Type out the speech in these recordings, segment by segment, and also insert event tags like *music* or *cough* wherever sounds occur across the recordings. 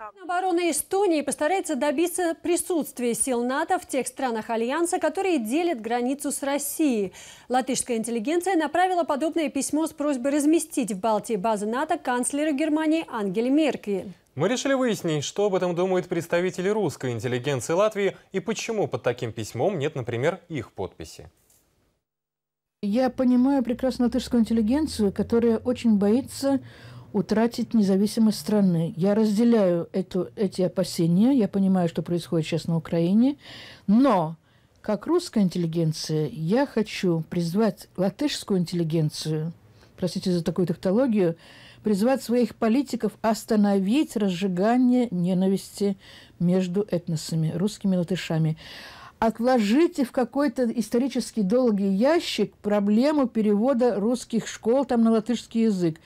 Минска. Оборона Эстонии постарается добиться присутствия сил НАТО в тех странах Альянса, которые делят границу с Россией. Латышская интеллигенция направила подобное письмо с просьбой разместить в Балтии базы НАТО канцлера Германии Ангели Меркель. Мы решили выяснить, что об этом думают представители русской интеллигенции Латвии и почему под таким письмом нет, например, их подписи. Я понимаю прекрасно латышскую интеллигенцию, которая очень боится утратить независимость страны. Я разделяю эту, эти опасения, я понимаю, что происходит сейчас на Украине, но как русская интеллигенция я хочу призвать латышскую интеллигенцию, простите за такую технологию, призвать своих политиков остановить разжигание ненависти между этносами, русскими и латышами отложите в какой-то исторический долгий ящик проблему перевода русских школ там на латышский язык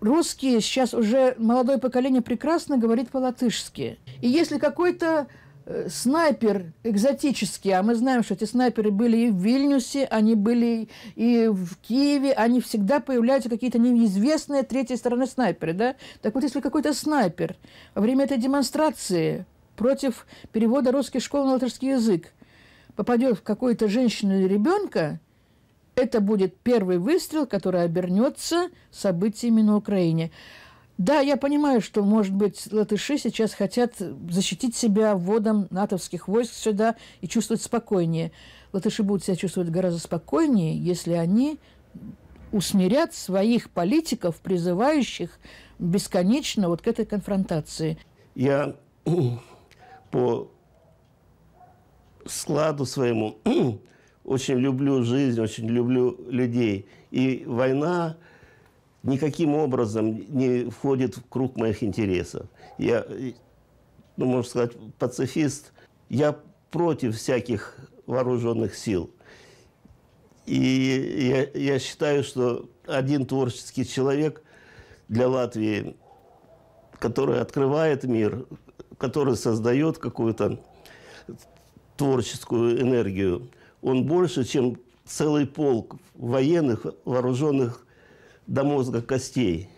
русские сейчас уже молодое поколение прекрасно говорит по-латышски. И если какой-то э, снайпер экзотический, а мы знаем, что эти снайперы были и в Вильнюсе, они были и в Киеве, они всегда появляются какие-то неизвестные третьей стороны снайперы, да? Так вот, если какой-то снайпер во время этой демонстрации против перевода русских школ на латышский язык попадет в какую-то женщину или ребенка, это будет первый выстрел, который обернется событиями на Украине. Да, я понимаю, что, может быть, латыши сейчас хотят защитить себя вводом натовских войск сюда и чувствовать спокойнее. Латыши будут себя чувствовать гораздо спокойнее, если они усмирят своих политиков, призывающих бесконечно вот к этой конфронтации. Я *clears throat* по складу своему очень люблю жизнь, очень люблю людей. И война никаким образом не входит в круг моих интересов. Я, ну, можно сказать, пацифист. Я против всяких вооруженных сил. И я, я считаю, что один творческий человек для Латвии, который открывает мир, который создает какую-то творческую энергию, он больше, чем целый полк военных, вооруженных до мозга костей.